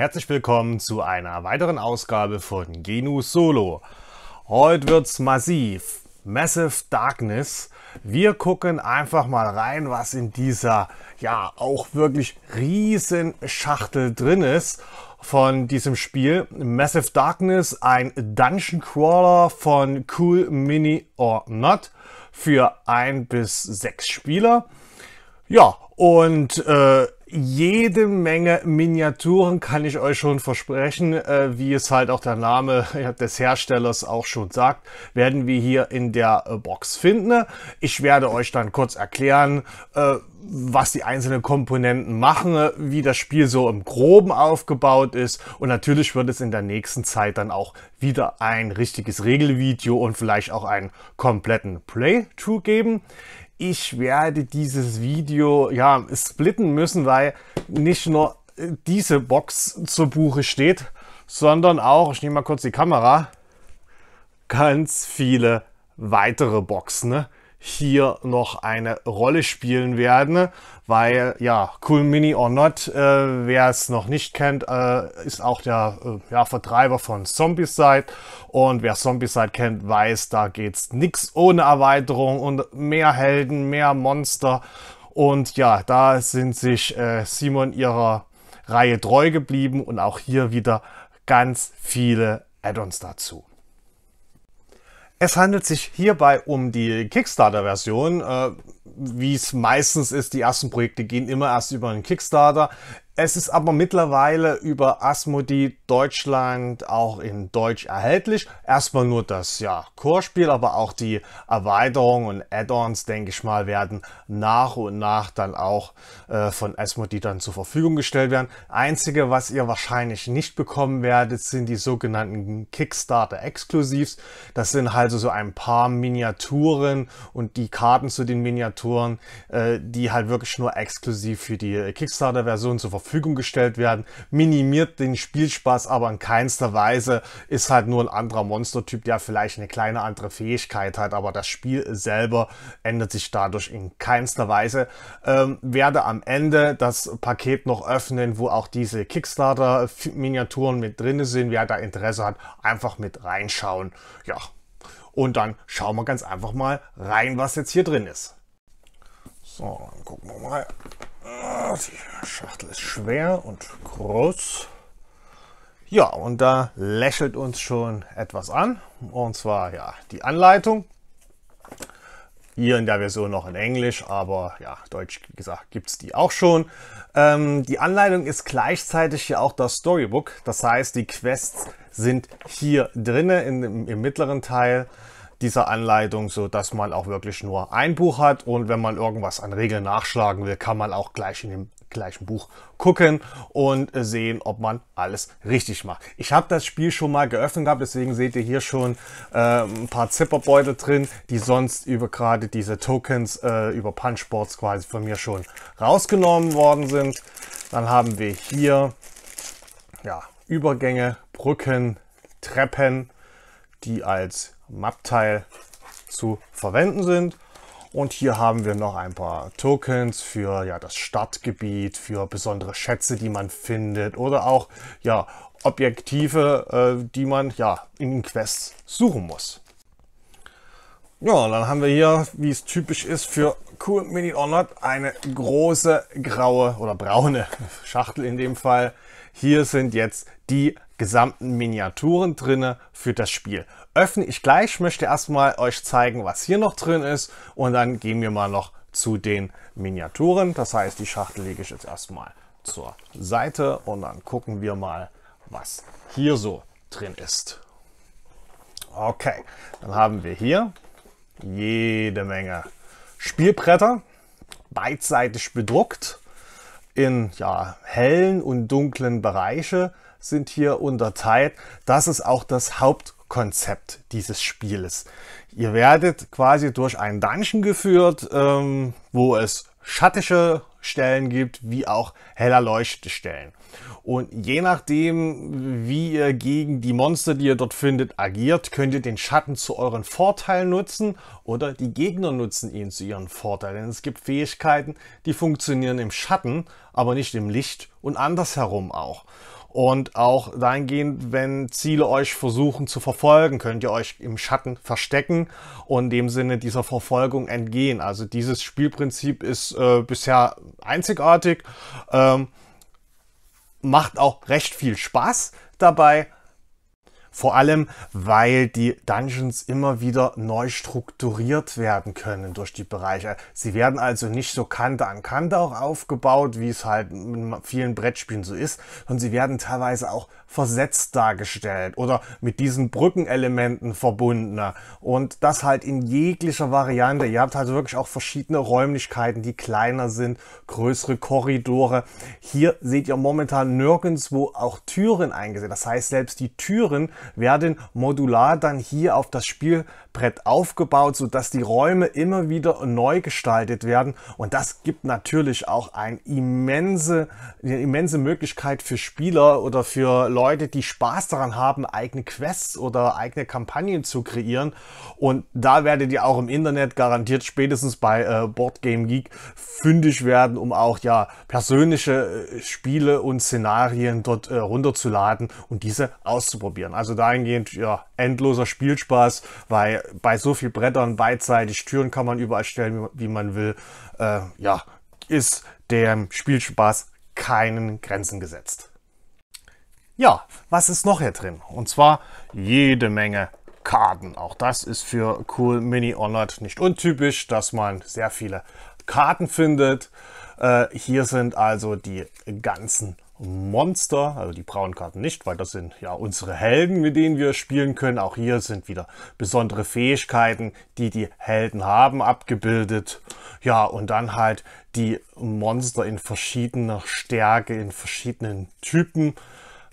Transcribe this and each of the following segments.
herzlich willkommen zu einer weiteren Ausgabe von Genu Solo. Heute wird's massiv, Massive Darkness. Wir gucken einfach mal rein, was in dieser ja auch wirklich riesen Schachtel drin ist von diesem Spiel. Massive Darkness, ein Dungeon Crawler von Cool Mini or Not für ein bis sechs Spieler. Ja, und äh, jede Menge Miniaturen kann ich euch schon versprechen, äh, wie es halt auch der Name des Herstellers auch schon sagt, werden wir hier in der äh, Box finden. Ne? Ich werde euch dann kurz erklären, äh, was die einzelnen Komponenten machen, äh, wie das Spiel so im Groben aufgebaut ist und natürlich wird es in der nächsten Zeit dann auch wieder ein richtiges Regelvideo und vielleicht auch einen kompletten Playthrough geben ich werde dieses Video ja splitten müssen, weil nicht nur diese Box zur Buche steht, sondern auch, ich nehme mal kurz die Kamera, ganz viele weitere Boxen. Ne? hier noch eine Rolle spielen werden, weil ja, Cool Mini or Not, äh, wer es noch nicht kennt, äh, ist auch der äh, ja, Vertreiber von Zombieside und wer Zombieside kennt, weiß, da geht's nix ohne Erweiterung und mehr Helden, mehr Monster und ja, da sind sich äh, Simon ihrer Reihe treu geblieben und auch hier wieder ganz viele Add-ons dazu. Es handelt sich hierbei um die Kickstarter-Version. Äh, wie es meistens ist, die ersten Projekte gehen immer erst über einen Kickstarter. Es ist aber mittlerweile über Asmodi Deutschland auch in Deutsch erhältlich. Erstmal nur das ja, Chorspiel, aber auch die Erweiterungen und Add-ons, denke ich mal, werden nach und nach dann auch äh, von Asmodi dann zur Verfügung gestellt werden. Einzige, was ihr wahrscheinlich nicht bekommen werdet, sind die sogenannten Kickstarter-Exklusivs. Das sind also so ein paar Miniaturen und die Karten zu den Miniaturen Figuren, äh, die halt wirklich nur exklusiv für die Kickstarter-Version zur Verfügung gestellt werden. Minimiert den Spielspaß, aber in keinster Weise ist halt nur ein anderer Monstertyp, der vielleicht eine kleine andere Fähigkeit hat, aber das Spiel selber ändert sich dadurch in keinster Weise. Ähm, werde am Ende das Paket noch öffnen, wo auch diese Kickstarter-Miniaturen mit drin sind. Wer da Interesse hat, einfach mit reinschauen. Ja, und dann schauen wir ganz einfach mal rein, was jetzt hier drin ist. So, dann gucken wir mal. Ah, die Schachtel ist schwer und groß. Ja, und da lächelt uns schon etwas an. Und zwar ja die Anleitung. Hier in der Version noch in Englisch, aber ja, Deutsch wie gesagt gibt es die auch schon. Ähm, die Anleitung ist gleichzeitig ja auch das Storybook. Das heißt, die Quests sind hier drinne im, im mittleren Teil dieser Anleitung, so dass man auch wirklich nur ein Buch hat und wenn man irgendwas an Regeln nachschlagen will, kann man auch gleich in dem gleichen Buch gucken und äh, sehen, ob man alles richtig macht. Ich habe das Spiel schon mal geöffnet gehabt, deswegen seht ihr hier schon äh, ein paar Zipperbeutel drin, die sonst über gerade diese Tokens äh, über Punchboards quasi von mir schon rausgenommen worden sind. Dann haben wir hier ja, Übergänge, Brücken, Treppen, die als Map-Teil zu verwenden sind. Und hier haben wir noch ein paar Tokens für ja, das Startgebiet, für besondere Schätze, die man findet oder auch ja, Objektive, äh, die man ja, in Quests suchen muss. Ja, dann haben wir hier, wie es typisch ist für Cool Mini or eine große graue oder braune Schachtel in dem Fall. Hier sind jetzt die gesamten Miniaturen drin für das Spiel. Öffne ich gleich, möchte erstmal euch zeigen, was hier noch drin ist und dann gehen wir mal noch zu den Miniaturen. Das heißt, die Schachtel lege ich jetzt erstmal zur Seite und dann gucken wir mal, was hier so drin ist. Okay, dann haben wir hier jede Menge Spielbretter, beidseitig bedruckt. In ja, hellen und dunklen Bereiche sind hier unterteilt. Das ist auch das Hauptkonzept dieses Spieles. Ihr werdet quasi durch einen Dungeon geführt, ähm, wo es schattische Stellen gibt, wie auch heller leuchtende Stellen. Und je nachdem, wie ihr gegen die Monster, die ihr dort findet, agiert, könnt ihr den Schatten zu euren Vorteilen nutzen oder die Gegner nutzen ihn zu ihren Vorteilen. Denn es gibt Fähigkeiten, die funktionieren im Schatten, aber nicht im Licht und andersherum auch. Und auch dahingehend, wenn Ziele euch versuchen zu verfolgen, könnt ihr euch im Schatten verstecken und dem Sinne dieser Verfolgung entgehen. Also dieses Spielprinzip ist äh, bisher einzigartig. Ähm, macht auch recht viel Spaß dabei vor allem, weil die Dungeons immer wieder neu strukturiert werden können durch die Bereiche. Sie werden also nicht so Kante an Kante auch aufgebaut, wie es halt mit vielen Brettspielen so ist, sondern sie werden teilweise auch versetzt dargestellt oder mit diesen Brückenelementen verbunden. Und das halt in jeglicher Variante. Ihr habt halt wirklich auch verschiedene Räumlichkeiten, die kleiner sind, größere Korridore. Hier seht ihr momentan nirgendwo auch Türen eingesehen. Das heißt, selbst die Türen werden modular dann hier auf das Spielbrett aufgebaut, sodass die Räume immer wieder neu gestaltet werden. Und das gibt natürlich auch eine immense, eine immense Möglichkeit für Spieler oder für Leute, die Spaß daran haben, eigene Quests oder eigene Kampagnen zu kreieren. Und da werdet ihr auch im Internet garantiert spätestens bei äh, Board Game Geek fündig werden, um auch ja persönliche äh, Spiele und Szenarien dort äh, runterzuladen und diese auszuprobieren. Also also dahingehend, ja, endloser Spielspaß, weil bei so viel Brettern beidseitig, Türen kann man überall stellen, wie man will, äh, ja, ist dem Spielspaß keinen Grenzen gesetzt. Ja, was ist noch hier drin? Und zwar jede Menge Karten. Auch das ist für Cool Mini Honored nicht untypisch, dass man sehr viele Karten findet. Äh, hier sind also die ganzen Monster, also die braunen Karten nicht, weil das sind ja unsere Helden, mit denen wir spielen können. Auch hier sind wieder besondere Fähigkeiten, die die Helden haben, abgebildet. Ja, und dann halt die Monster in verschiedener Stärke, in verschiedenen Typen.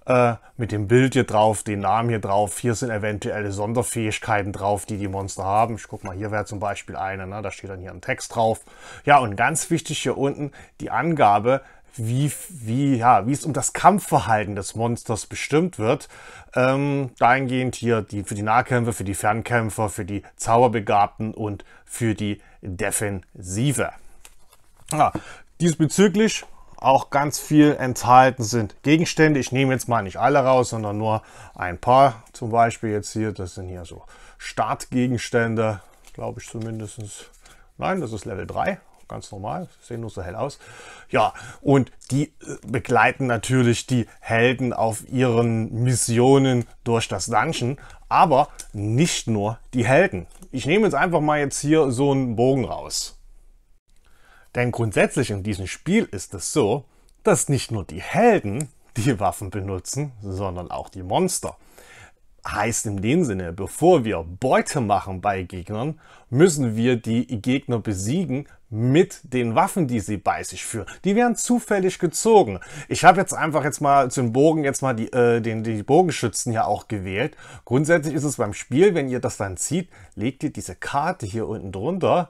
Äh, mit dem Bild hier drauf, den Namen hier drauf. Hier sind eventuelle Sonderfähigkeiten drauf, die die Monster haben. Ich guck mal, hier wäre zum Beispiel eine, ne? da steht dann hier ein Text drauf. Ja, und ganz wichtig hier unten die Angabe, wie, wie, ja, wie es um das Kampfverhalten des Monsters bestimmt wird. Ähm, dahingehend hier die, für die Nahkämpfer, für die Fernkämpfer, für die Zauberbegabten und für die Defensive. Ja, diesbezüglich auch ganz viel enthalten sind Gegenstände. Ich nehme jetzt mal nicht alle raus, sondern nur ein paar. Zum Beispiel jetzt hier, das sind hier so Startgegenstände, glaube ich zumindest. Nein, das ist Level 3 ganz normal, sehen nur so hell aus. Ja, und die äh, begleiten natürlich die Helden auf ihren Missionen durch das Dungeon, aber nicht nur die Helden. Ich nehme jetzt einfach mal jetzt hier so einen Bogen raus. Denn grundsätzlich in diesem Spiel ist es so, dass nicht nur die Helden die Waffen benutzen, sondern auch die Monster. Heißt in dem Sinne, bevor wir Beute machen bei Gegnern, müssen wir die Gegner besiegen mit den Waffen, die sie bei sich führen. Die werden zufällig gezogen. Ich habe jetzt einfach jetzt mal zum Bogen jetzt mal die, äh, den, die Bogenschützen hier auch gewählt. Grundsätzlich ist es beim Spiel, wenn ihr das dann zieht, legt ihr diese Karte hier unten drunter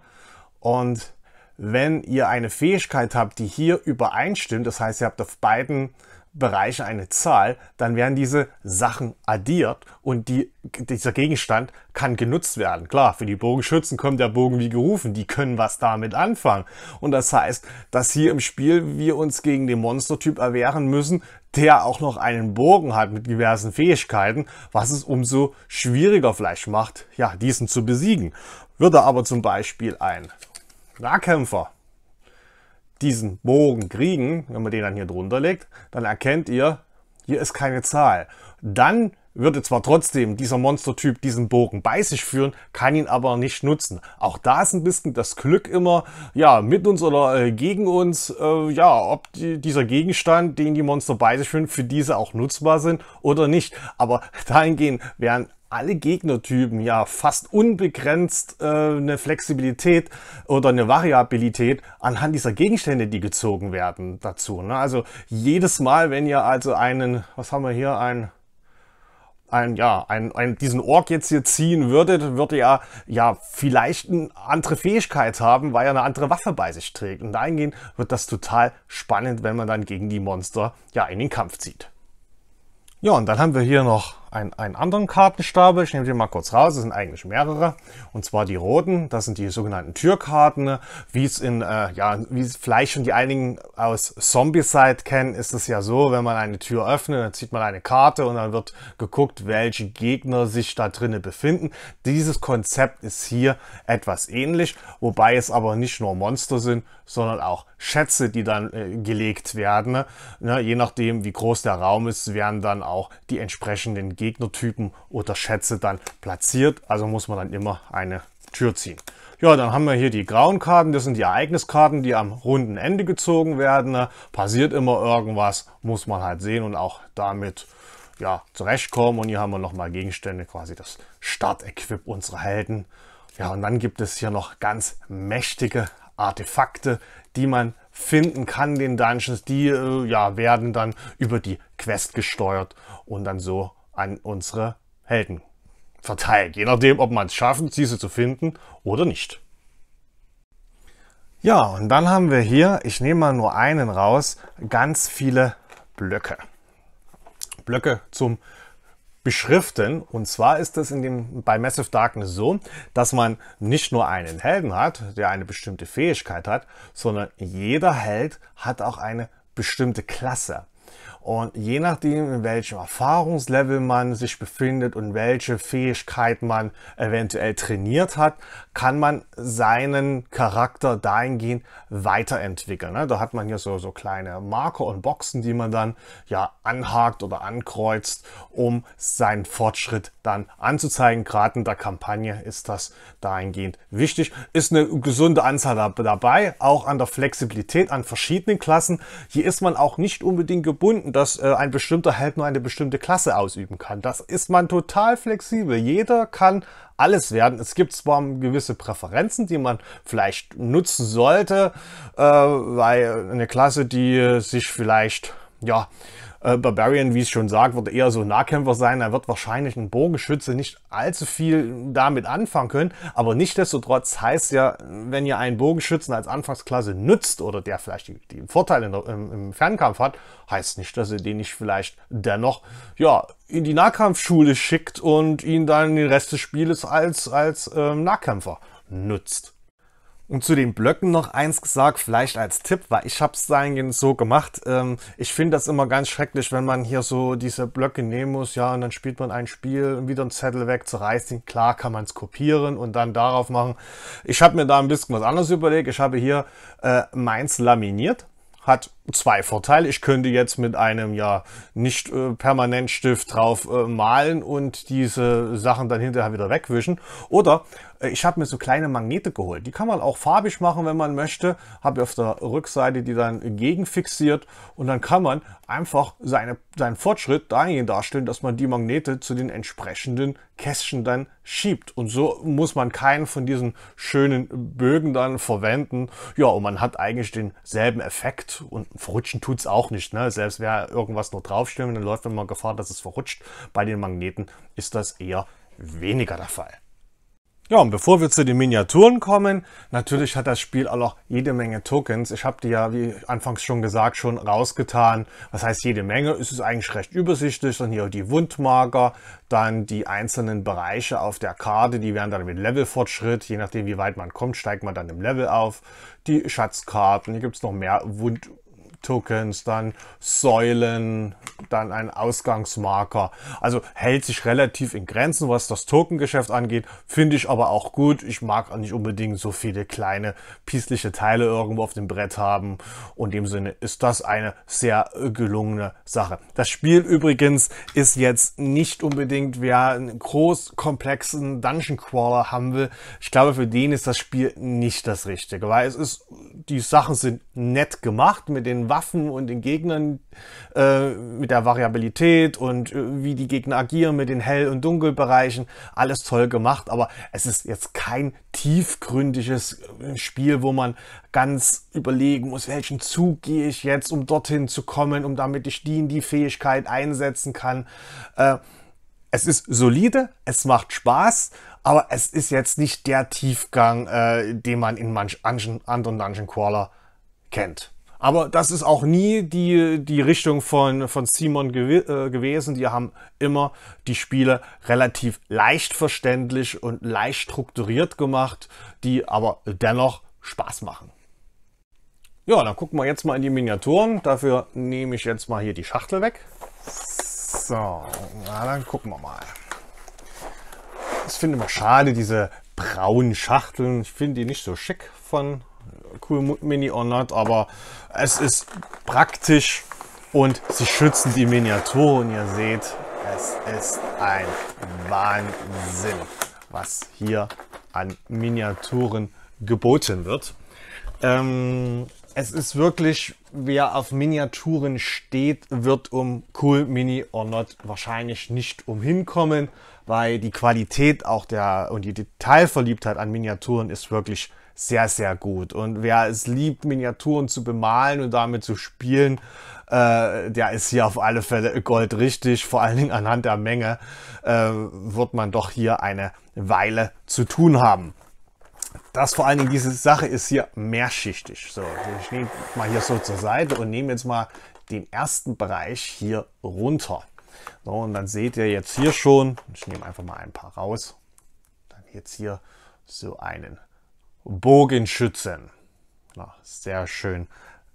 und wenn ihr eine Fähigkeit habt, die hier übereinstimmt, das heißt, ihr habt auf beiden Bereiche eine Zahl, dann werden diese Sachen addiert und die, dieser Gegenstand kann genutzt werden. Klar, für die Bogenschützen kommt der Bogen wie gerufen, die können was damit anfangen. Und das heißt, dass hier im Spiel wir uns gegen den Monstertyp erwehren müssen, der auch noch einen Bogen hat mit diversen Fähigkeiten, was es umso schwieriger vielleicht macht, ja, diesen zu besiegen. Wird er aber zum Beispiel ein Nahkämpfer diesen Bogen kriegen, wenn man den dann hier drunter legt, dann erkennt ihr, hier ist keine Zahl. Dann würde zwar trotzdem dieser Monstertyp diesen Bogen bei sich führen, kann ihn aber nicht nutzen. Auch da ist ein bisschen das Glück immer, ja, mit uns oder äh, gegen uns, äh, ja, ob die, dieser Gegenstand, den die Monster bei sich führen, für diese auch nutzbar sind oder nicht. Aber dahingehend wären alle Gegnertypen ja fast unbegrenzt äh, eine Flexibilität oder eine Variabilität anhand dieser Gegenstände, die gezogen werden dazu. Ne? Also jedes Mal, wenn ihr also einen, was haben wir hier, einen ein, ja, ein, ein, diesen Org jetzt hier ziehen würdet, würde er ja vielleicht eine andere Fähigkeit haben, weil er eine andere Waffe bei sich trägt. Und dahingehend wird das total spannend, wenn man dann gegen die Monster ja in den Kampf zieht. Ja, und dann haben wir hier noch einen, einen anderen Kartenstapel. Ich nehme den mal kurz raus. Es sind eigentlich mehrere. Und zwar die roten. Das sind die sogenannten Türkarten. Wie es in, äh, ja, wie es vielleicht schon die einigen aus zombie kennen, ist es ja so, wenn man eine Tür öffnet, dann zieht man eine Karte und dann wird geguckt, welche Gegner sich da drinnen befinden. Dieses Konzept ist hier etwas ähnlich, wobei es aber nicht nur Monster sind, sondern auch Schätze, die dann äh, gelegt werden. Ne? Je nachdem, wie groß der Raum ist, werden dann auch die entsprechenden Gegnertypen oder Schätze dann platziert. Also muss man dann immer eine Tür ziehen. Ja, dann haben wir hier die grauen Karten. Das sind die Ereigniskarten, die am runden Ende gezogen werden. Ne? Passiert immer irgendwas, muss man halt sehen und auch damit ja, zurechtkommen. Und hier haben wir nochmal Gegenstände, quasi das Startequip unserer Helden. Ja, und dann gibt es hier noch ganz mächtige Artefakte, die man finden kann, den Dungeons. Die äh, ja, werden dann über die Quest gesteuert und dann so an unsere Helden verteilt. Je nachdem, ob man es schafft, diese zu finden oder nicht. Ja, und dann haben wir hier, ich nehme mal nur einen raus, ganz viele Blöcke. Blöcke zum beschriften. Und zwar ist es in dem, bei Massive Darkness so, dass man nicht nur einen Helden hat, der eine bestimmte Fähigkeit hat, sondern jeder Held hat auch eine bestimmte Klasse. Und je nachdem, in welchem Erfahrungslevel man sich befindet und welche Fähigkeit man eventuell trainiert hat, kann man seinen Charakter dahingehend weiterentwickeln. Ne? Da hat man hier so, so kleine Marker und Boxen, die man dann ja anhakt oder ankreuzt, um seinen Fortschritt dann anzuzeigen. Gerade in der Kampagne ist das dahingehend wichtig. Ist eine gesunde Anzahl dabei, auch an der Flexibilität an verschiedenen Klassen. Hier ist man auch nicht unbedingt gebunden dass äh, ein bestimmter Held nur eine bestimmte Klasse ausüben kann. Das ist man total flexibel. Jeder kann alles werden. Es gibt zwar gewisse Präferenzen, die man vielleicht nutzen sollte, äh, weil eine Klasse, die sich vielleicht, ja, äh, Barbarian, wie ich schon sagt, wird eher so ein Nahkämpfer sein. Er wird wahrscheinlich ein Bogenschütze nicht allzu viel damit anfangen können. Aber nichtsdestotrotz heißt ja, wenn ihr einen Bogenschützen als Anfangsklasse nutzt oder der vielleicht die, die Vorteile im, im, Fernkampf hat, heißt nicht, dass ihr den nicht vielleicht dennoch ja, in die Nahkampfschule schickt und ihn dann den Rest des Spieles als, als ähm, Nahkämpfer nutzt. Und zu den Blöcken noch eins gesagt, vielleicht als Tipp, weil ich habe es dahingehend so gemacht. Ähm, ich finde das immer ganz schrecklich, wenn man hier so diese Blöcke nehmen muss, ja, und dann spielt man ein Spiel und wieder einen Zettel weg, zerreißt ihn. Klar kann man es kopieren und dann darauf machen. Ich habe mir da ein bisschen was anderes überlegt. Ich habe hier äh, meins laminiert, hat zwei Vorteile. Ich könnte jetzt mit einem ja nicht äh, permanent Stift drauf äh, malen und diese Sachen dann hinterher wieder wegwischen. Oder äh, ich habe mir so kleine Magnete geholt. Die kann man auch farbig machen, wenn man möchte. Habe auf der Rückseite die dann gegenfixiert und dann kann man einfach seine, seinen Fortschritt dahingehend darstellen, dass man die Magnete zu den entsprechenden Kästchen dann schiebt. Und so muss man keinen von diesen schönen Bögen dann verwenden. Ja, und man hat eigentlich denselben Effekt und verrutschen tut es auch nicht. Ne? Selbst wenn irgendwas nur draufstellen, dann läuft immer Gefahr, dass es verrutscht. Bei den Magneten ist das eher weniger der Fall. Ja, und bevor wir zu den Miniaturen kommen, natürlich hat das Spiel auch noch jede Menge Tokens. Ich habe die ja, wie anfangs schon gesagt, schon rausgetan. Was heißt jede Menge? Ist Es eigentlich recht übersichtlich. Dann hier die Wundmarker, dann die einzelnen Bereiche auf der Karte, die werden dann mit Levelfortschritt. Je nachdem, wie weit man kommt, steigt man dann im Level auf. Die Schatzkarten, hier gibt es noch mehr Wund Tokens, dann Säulen, dann ein Ausgangsmarker. Also hält sich relativ in Grenzen, was das Tokengeschäft angeht. Finde ich aber auch gut. Ich mag auch nicht unbedingt so viele kleine, pießliche Teile irgendwo auf dem Brett haben. Und in dem Sinne ist das eine sehr gelungene Sache. Das Spiel übrigens ist jetzt nicht unbedingt, wer einen groß komplexen Dungeon Crawler haben will. Ich glaube, für den ist das Spiel nicht das Richtige, weil es ist, die Sachen sind nett gemacht mit den Waffen und den Gegnern, äh, mit der Variabilität und äh, wie die Gegner agieren mit den Hell- und Dunkelbereichen. Alles toll gemacht, aber es ist jetzt kein tiefgründiges äh, Spiel, wo man ganz überlegen muss, welchen Zug gehe ich jetzt, um dorthin zu kommen, um damit ich die in die Fähigkeit einsetzen kann. Äh, es ist solide, es macht Spaß, aber es ist jetzt nicht der Tiefgang, äh, den man in manch anderen Dungeon Crawler kennt. Aber das ist auch nie die, die Richtung von, von Simon gew äh, gewesen. Die haben immer die Spiele relativ leicht verständlich und leicht strukturiert gemacht, die aber dennoch Spaß machen. Ja, dann gucken wir jetzt mal in die Miniaturen. Dafür nehme ich jetzt mal hier die Schachtel weg. So, na, dann gucken wir mal. Ich finde immer schade, diese braunen Schachteln. Ich finde die nicht so schick von Cool Mini or not, aber es ist praktisch und sie schützen die Miniaturen. Ihr seht, es ist ein Wahnsinn, was hier an Miniaturen geboten wird. Ähm, es ist wirklich, wer auf Miniaturen steht, wird um Cool Mini or Not wahrscheinlich nicht umhinkommen, weil die Qualität auch der und die Detailverliebtheit an Miniaturen ist wirklich sehr, sehr gut. Und wer es liebt, Miniaturen zu bemalen und damit zu spielen, äh, der ist hier auf alle Fälle goldrichtig. Vor allen Dingen anhand der Menge äh, wird man doch hier eine Weile zu tun haben. Das vor allen Dingen, diese Sache ist hier mehrschichtig. So, ich nehme mal hier so zur Seite und nehme jetzt mal den ersten Bereich hier runter. So, und dann seht ihr jetzt hier schon, ich nehme einfach mal ein paar raus, dann jetzt hier so einen Bogenschützen. Na, sehr schön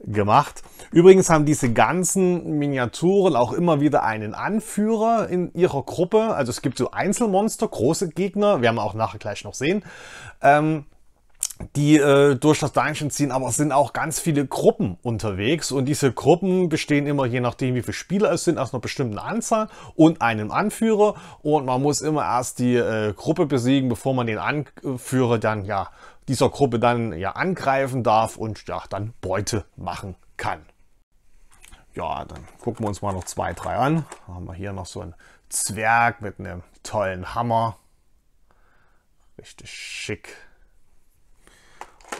gemacht. Übrigens haben diese ganzen Miniaturen auch immer wieder einen Anführer in ihrer Gruppe. Also es gibt so Einzelmonster, große Gegner, werden wir auch nachher gleich noch sehen, ähm, die äh, durch das Dungeon ziehen, aber es sind auch ganz viele Gruppen unterwegs und diese Gruppen bestehen immer, je nachdem wie viele Spieler es sind, aus einer bestimmten Anzahl und einem Anführer und man muss immer erst die äh, Gruppe besiegen, bevor man den Anführer dann ja dieser Gruppe dann ja angreifen darf und ja, dann Beute machen kann. Ja, dann gucken wir uns mal noch zwei, drei an. Dann haben wir hier noch so einen Zwerg mit einem tollen Hammer. Richtig schick.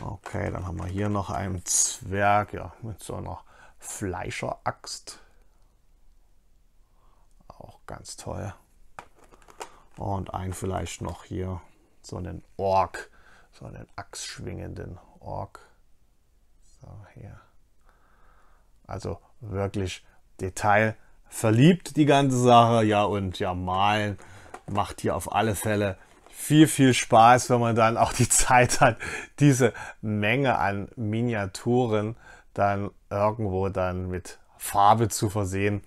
Okay, dann haben wir hier noch einen Zwerg, ja, mit so einer Fleischeraxt. Auch ganz toll. Und einen vielleicht noch hier, so einen Ork so einen achsschwingenden Org. So, hier. Also wirklich detailverliebt die ganze Sache. Ja, und ja, malen macht hier auf alle Fälle viel, viel Spaß, wenn man dann auch die Zeit hat, diese Menge an Miniaturen dann irgendwo dann mit Farbe zu versehen.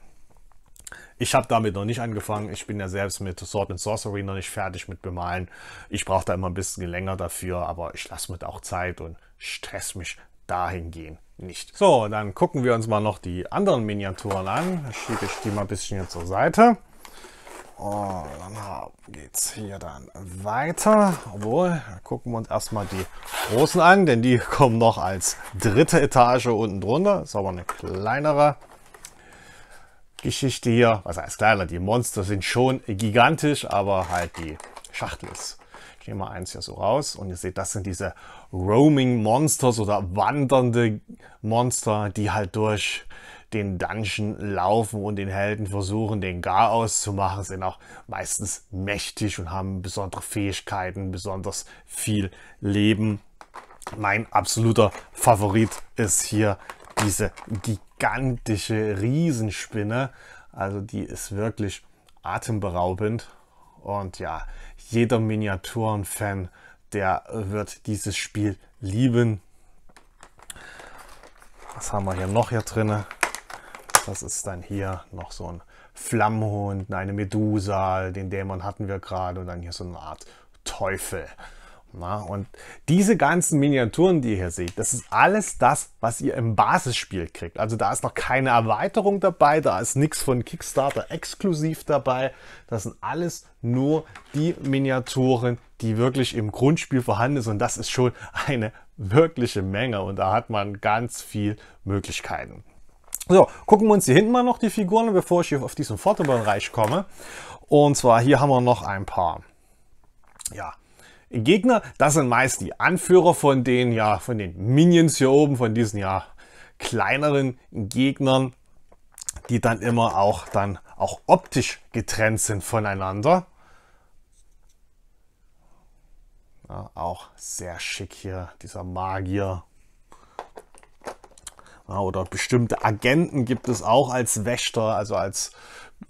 Ich habe damit noch nicht angefangen. Ich bin ja selbst mit Sword and Sorcery noch nicht fertig mit Bemalen. Ich brauche da immer ein bisschen länger dafür, aber ich lasse mir auch Zeit und stress mich dahingehend nicht. So, dann gucken wir uns mal noch die anderen Miniaturen an. Da schiebe ich die mal ein bisschen hier zur Seite. Und oh, dann geht es hier dann weiter. Obwohl, gucken wir uns erstmal die großen an, denn die kommen noch als dritte Etage unten drunter. Ist aber eine kleinere. Geschichte hier. Was heißt kleiner? Die Monster sind schon gigantisch, aber halt die Schachtel ist. Ich nehme mal eins hier so raus und ihr seht, das sind diese Roaming Monsters oder wandernde Monster, die halt durch den Dungeon laufen und den Helden versuchen, den Gar auszumachen, sind auch meistens mächtig und haben besondere Fähigkeiten, besonders viel Leben. Mein absoluter Favorit ist hier diese gigantische Riesenspinne. Also die ist wirklich atemberaubend. Und ja, jeder Miniaturen-Fan, der wird dieses Spiel lieben. Was haben wir hier noch hier drin? Das ist dann hier noch so ein Flammenhund, eine Medusa, den Dämon hatten wir gerade und dann hier so eine Art Teufel. Na, und diese ganzen Miniaturen, die ihr hier seht, das ist alles das, was ihr im Basisspiel kriegt. Also da ist noch keine Erweiterung dabei, da ist nichts von Kickstarter exklusiv dabei. Das sind alles nur die Miniaturen, die wirklich im Grundspiel vorhanden sind. Und das ist schon eine wirkliche Menge und da hat man ganz viel Möglichkeiten. So, gucken wir uns hier hinten mal noch die Figuren, bevor ich hier auf diesen Vorderbereich komme. Und zwar hier haben wir noch ein paar ja, Gegner, das sind meist die Anführer von den, ja, von den Minions hier oben, von diesen, ja, kleineren Gegnern, die dann immer auch dann auch optisch getrennt sind voneinander. Ja, auch sehr schick hier, dieser Magier. Ja, oder bestimmte Agenten gibt es auch als Wächter, also als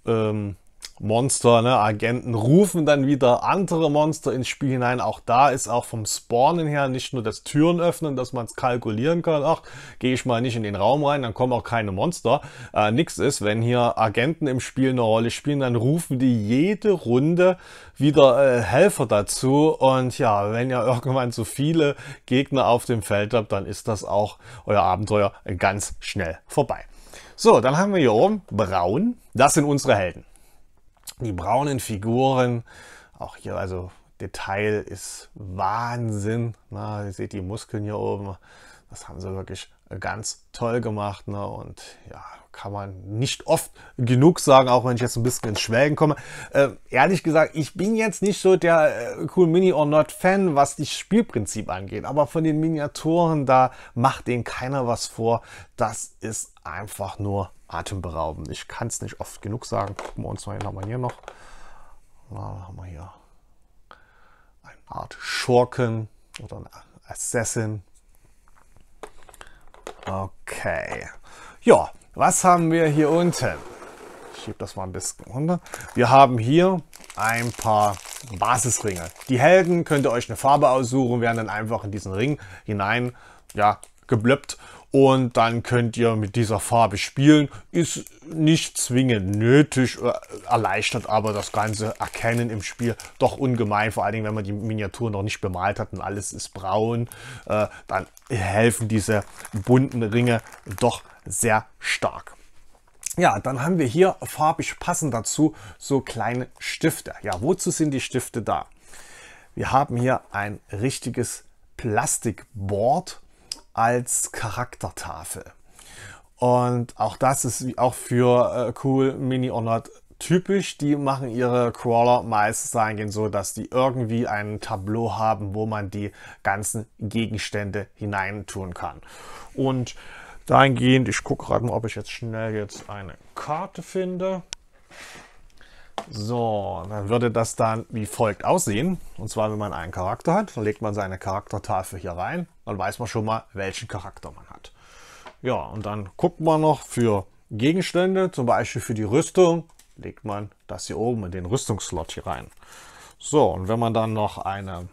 ähm, Monster, ne, Agenten rufen dann wieder andere Monster ins Spiel hinein. Auch da ist auch vom Spawnen her nicht nur das Türen öffnen, dass man es kalkulieren kann. Ach, gehe ich mal nicht in den Raum rein, dann kommen auch keine Monster. Äh, nix ist, wenn hier Agenten im Spiel eine Rolle spielen, dann rufen die jede Runde wieder äh, Helfer dazu. Und ja, wenn ihr irgendwann so viele Gegner auf dem Feld habt, dann ist das auch euer Abenteuer ganz schnell vorbei. So, dann haben wir hier oben Braun. Das sind unsere Helden. Die braunen Figuren, auch hier also Detail ist Wahnsinn. Na, ihr seht die Muskeln hier oben. Das haben sie wirklich ganz toll gemacht. Ne? Und ja, kann man nicht oft genug sagen, auch wenn ich jetzt ein bisschen ins Schwelgen komme. Äh, ehrlich gesagt, ich bin jetzt nicht so der äh, Cool Mini or Not Fan, was das Spielprinzip angeht. Aber von den Miniaturen, da macht denen keiner was vor. Das ist einfach nur atemberaubend. Ich kann es nicht oft genug sagen. Gucken wir uns mal hin, haben wir hier noch. Na, haben wir hier eine Art Schurken oder eine Assassin Okay. Ja, was haben wir hier unten? Ich schiebe das mal ein bisschen runter. Wir haben hier ein paar Basisringe. Die Helden könnt ihr euch eine Farbe aussuchen, werden dann einfach in diesen Ring hinein ja, geblöppt und dann könnt ihr mit dieser Farbe spielen. Ist nicht zwingend nötig, äh, erleichtert aber das ganze Erkennen im Spiel doch ungemein. Vor allen Dingen, wenn man die Miniatur noch nicht bemalt hat und alles ist braun, äh, dann helfen diese bunten Ringe doch sehr stark. Ja, dann haben wir hier farbig passend dazu so kleine Stifte. Ja, wozu sind die Stifte da? Wir haben hier ein richtiges Plastikboard als Charaktertafel. Und auch das ist auch für äh, Cool Mini or Not typisch. Die machen ihre Crawler meistens eingehen so, dass die irgendwie ein Tableau haben, wo man die ganzen Gegenstände hineintun kann. Und dahingehend, ich gucke gerade mal, ob ich jetzt schnell jetzt eine Karte finde. So, dann würde das dann wie folgt aussehen. Und zwar, wenn man einen Charakter hat, dann legt man seine Charaktertafel hier rein. Dann weiß man schon mal, welchen Charakter man hat. Ja, und dann guckt man noch für Gegenstände, zum Beispiel für die Rüstung, legt man das hier oben in den Rüstungsslot hier rein. So, und wenn man dann noch eine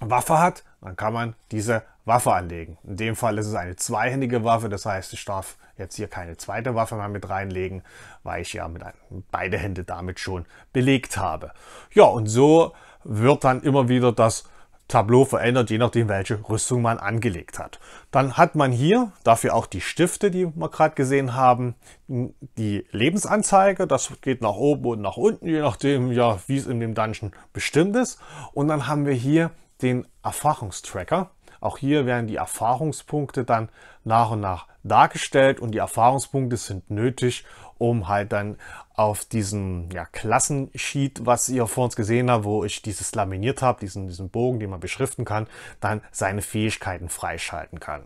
Waffe hat, dann kann man diese Waffe anlegen. In dem Fall ist es eine zweihändige Waffe, das heißt, ich darf jetzt hier keine zweite Waffe mehr mit reinlegen, weil ich ja mit, mit beide Hände damit schon belegt habe. Ja, und so wird dann immer wieder das Tableau verändert, je nachdem, welche Rüstung man angelegt hat. Dann hat man hier dafür auch die Stifte, die wir gerade gesehen haben, die Lebensanzeige, das geht nach oben und nach unten, je nachdem, ja, wie es in dem Dungeon bestimmt ist. Und dann haben wir hier den Erfahrungstracker. Auch hier werden die Erfahrungspunkte dann nach und nach dargestellt und die Erfahrungspunkte sind nötig, um halt dann auf diesem ja, Klassensheet, was ihr vor uns gesehen habt, wo ich dieses laminiert habe, diesen, diesen Bogen, den man beschriften kann, dann seine Fähigkeiten freischalten kann.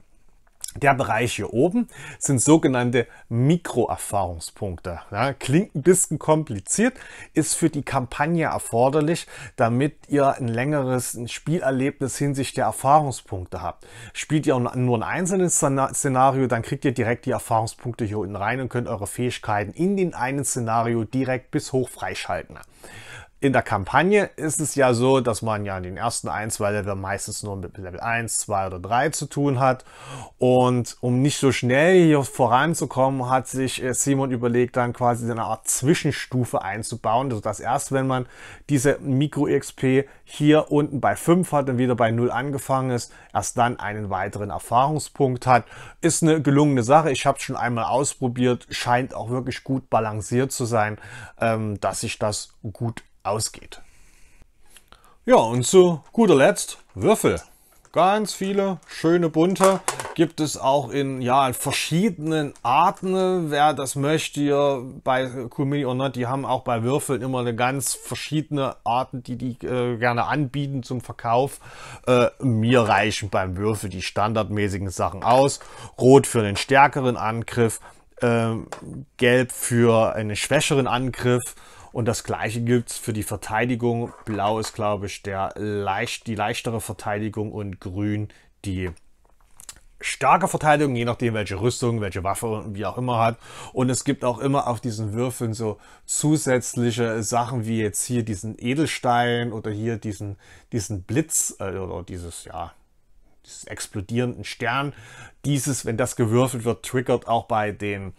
Der Bereich hier oben sind sogenannte Mikroerfahrungspunkte. Ja, klingt ein bisschen kompliziert, ist für die Kampagne erforderlich, damit ihr ein längeres Spielerlebnis hinsichtlich der Erfahrungspunkte habt. Spielt ihr nur ein einzelnes Szenario, dann kriegt ihr direkt die Erfahrungspunkte hier unten rein und könnt eure Fähigkeiten in den einen Szenario direkt bis hoch freischalten. In der Kampagne ist es ja so, dass man ja in den ersten ein, zwei Level meistens nur mit Level 1, 2 oder 3 zu tun hat. Und um nicht so schnell hier voranzukommen, hat sich äh, Simon überlegt, dann quasi eine Art Zwischenstufe einzubauen, sodass also erst wenn man diese Mikro-XP hier unten bei 5 hat und wieder bei 0 angefangen ist, erst dann einen weiteren Erfahrungspunkt hat. Ist eine gelungene Sache. Ich habe es schon einmal ausprobiert. Scheint auch wirklich gut balanciert zu sein, ähm, dass sich das gut ausgeht. Ja, und zu guter Letzt Würfel. Ganz viele schöne bunte gibt es auch in, ja, verschiedenen Arten. Wer das möchte, hier bei Comedy or Not, die haben auch bei Würfeln immer eine ganz verschiedene Arten, die die äh, gerne anbieten zum Verkauf. Äh, mir reichen beim Würfel die standardmäßigen Sachen aus. Rot für einen stärkeren Angriff, äh, gelb für einen schwächeren Angriff und das gleiche gilt für die Verteidigung. Blau ist, glaube ich, der leicht, die leichtere Verteidigung und grün die starke Verteidigung, je nachdem welche Rüstung, welche Waffe und wie auch immer hat. Und es gibt auch immer auf diesen Würfeln so zusätzliche Sachen wie jetzt hier diesen Edelstein oder hier diesen, diesen Blitz äh, oder dieses, ja, dieses explodierenden Stern. Dieses, wenn das gewürfelt wird, triggert auch bei den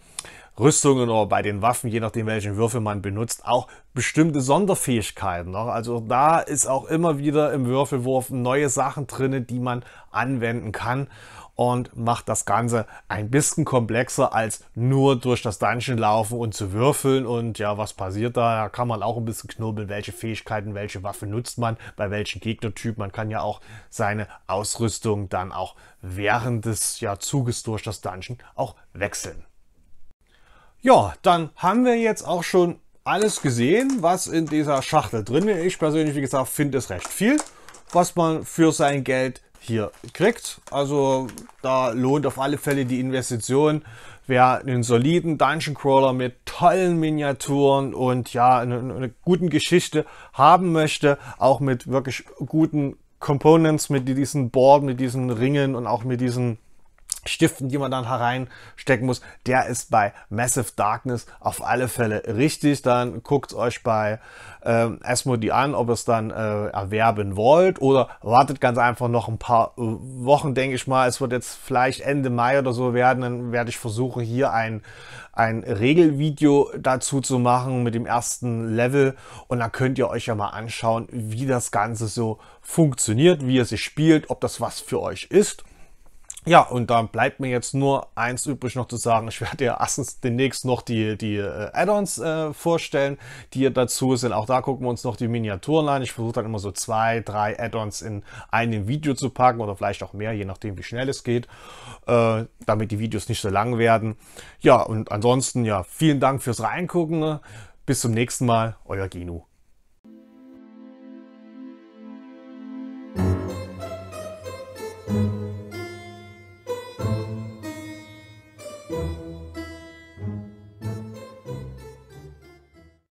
Rüstungen oder bei den Waffen, je nachdem welchen Würfel man benutzt, auch bestimmte Sonderfähigkeiten. Ne? Also da ist auch immer wieder im Würfelwurf neue Sachen drin, die man anwenden kann und macht das Ganze ein bisschen komplexer als nur durch das Dungeon laufen und zu würfeln und ja, was passiert da? Da kann man auch ein bisschen knobeln, welche Fähigkeiten, welche Waffe nutzt man, bei welchem Gegnertyp. Man kann ja auch seine Ausrüstung dann auch während des ja, Zuges durch das Dungeon auch wechseln. Ja, dann haben wir jetzt auch schon alles gesehen, was in dieser Schachtel drin ist. Ich persönlich, wie gesagt, finde es recht viel, was man für sein Geld hier kriegt. Also da lohnt auf alle Fälle die Investition. Wer einen soliden Dungeon Crawler mit tollen Miniaturen und ja, einer eine guten Geschichte haben möchte, auch mit wirklich guten Components, mit diesen Board, mit diesen Ringen und auch mit diesen Stiften, die man dann hereinstecken muss, der ist bei Massive Darkness auf alle Fälle richtig. Dann guckt euch bei ähm, Asmodee an, ob ihr es dann äh, erwerben wollt oder wartet ganz einfach noch ein paar äh, Wochen, denke ich mal. Es wird jetzt vielleicht Ende Mai oder so werden. Dann werde ich versuchen, hier ein, ein Regelvideo dazu zu machen mit dem ersten Level und dann könnt ihr euch ja mal anschauen, wie das Ganze so funktioniert, wie es sich spielt, ob das was für euch ist. Ja, und dann bleibt mir jetzt nur eins übrig noch zu sagen. Ich werde ja erstens demnächst noch die, die äh, Add-ons äh, vorstellen, die hier dazu sind. Auch da gucken wir uns noch die Miniaturen an. Ich versuche dann immer so zwei, drei Add-ons in einem Video zu packen oder vielleicht auch mehr, je nachdem wie schnell es geht, äh, damit die Videos nicht so lang werden. Ja, und ansonsten, ja, vielen Dank fürs Reingucken. Bis zum nächsten Mal, euer Genu.